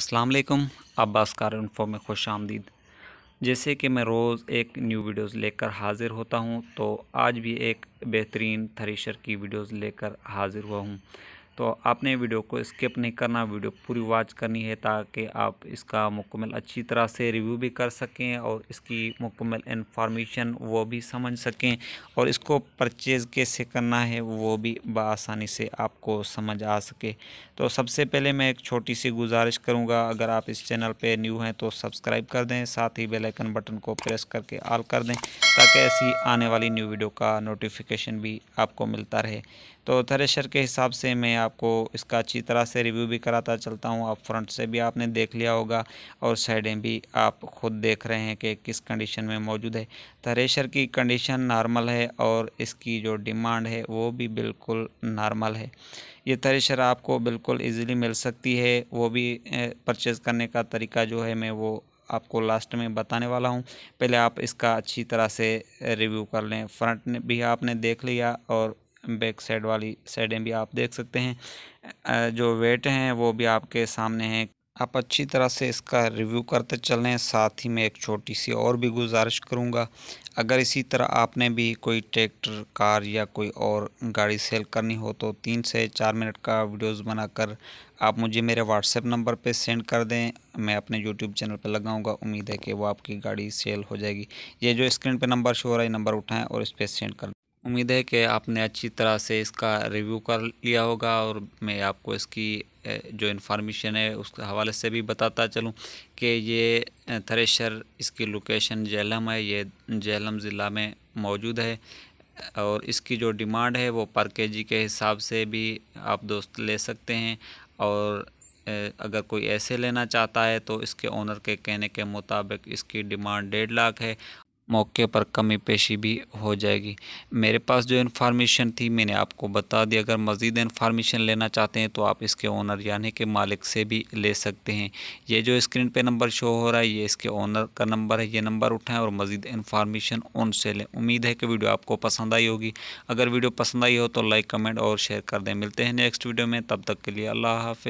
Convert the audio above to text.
असलकम Abbas car info में खुश आमदीद जैसे कि मैं रोज़ एक न्यू वीडियोस लेकर हाज़िर होता हूं तो आज भी एक बेहतरीन थ्रेशर की वीडियोस लेकर हाज़िर हुआ हूं तो आपने वीडियो को स्किप नहीं करना वीडियो पूरी वॉच करनी है ताकि आप इसका मुकम्मल अच्छी तरह से रिव्यू भी कर सकें और इसकी मुकम्मल इन्फॉर्मेशन वो भी समझ सकें और इसको परचेज़ कैसे करना है वो भी बसानी से आपको समझ आ सके तो सबसे पहले मैं एक छोटी सी गुजारिश करूँगा अगर आप इस चैनल पर न्यू हैं तो सब्सक्राइब कर दें साथ ही बेलाइकन बटन को प्रेस करके ऑल कर दें ताकि ऐसी आने वाली न्यू वीडियो का नोटिफिकेशन भी आपको मिलता रहे तो थ्रेशर के हिसाब से मैं आपको इसका अच्छी तरह से रिव्यू भी कराता चलता हूँ आप फ्रंट से भी आपने देख लिया होगा और साइडें भी आप खुद देख रहे हैं कि किस कंडीशन में मौजूद है थ्रेशर की कंडीशन नॉर्मल है और इसकी जो डिमांड है वो भी बिल्कुल नॉर्मल है ये थ्रेशर आपको बिल्कुल ईजीली मिल सकती है वो भी परचेज़ करने का तरीका जो है मैं वो आपको लास्ट में बताने वाला हूँ पहले आप इसका अच्छी तरह से रिव्यू कर लें फ्रंट भी आपने देख लिया और बैक साइड वाली साइडें भी आप देख सकते हैं जो वेट हैं वो भी आपके सामने हैं आप अच्छी तरह से इसका रिव्यू करते चलें साथ ही मैं एक छोटी सी और भी गुजारिश करूंगा अगर इसी तरह आपने भी कोई ट्रैक्टर कार या कोई और गाड़ी सेल करनी हो तो तीन से चार मिनट का वीडियोस बनाकर आप मुझे मेरे व्हाट्सएप नंबर पे सेंड कर दें मैं अपने यूट्यूब चैनल पे लगाऊंगा उम्मीद है कि वो आपकी गाड़ी सेल हो जाएगी ये जो स्क्रीन पर नंबर शो हो रहा है नंबर उठाएँ और इस पर सेंड कर उम्मीद है कि आपने अच्छी तरह से इसका रिव्यू कर लिया होगा और मैं आपको इसकी जो इन्फॉर्मेशन है उसके हवाले से भी बताता चलूँ कि ये थ्रेशर इसकी लोकेशन जहलम है ये जहलम ज़िला में मौजूद है और इसकी जो डिमांड है वो पर के जी के हिसाब से भी आप दोस्त ले सकते हैं और अगर कोई ऐसे लेना चाहता है तो इसके ओनर के कहने के मुताबिक इसकी डिमांड डेढ़ लाख है मौके पर कमी पेशी भी हो जाएगी मेरे पास जो इन्फॉर्मेशन थी मैंने आपको बता दी अगर मज़ीद इन्फॉर्मेशन लेना चाहते हैं तो आप इसके ओनर यानी कि मालिक से भी ले सकते हैं ये जो स्क्रीन पे नंबर शो हो रहा है ये इसके ओनर का नंबर है ये नंबर उठाएं और मज़ीद इन्फॉर्मेशन उनसे लें उम्मीद है कि वीडियो आपको पसंद आई होगी अगर वीडियो पसंद आई हो तो लाइक कमेंट और शेयर कर दें मिलते हैं नेक्स्ट वीडियो में तब तक के लिए अल्लाह हाफि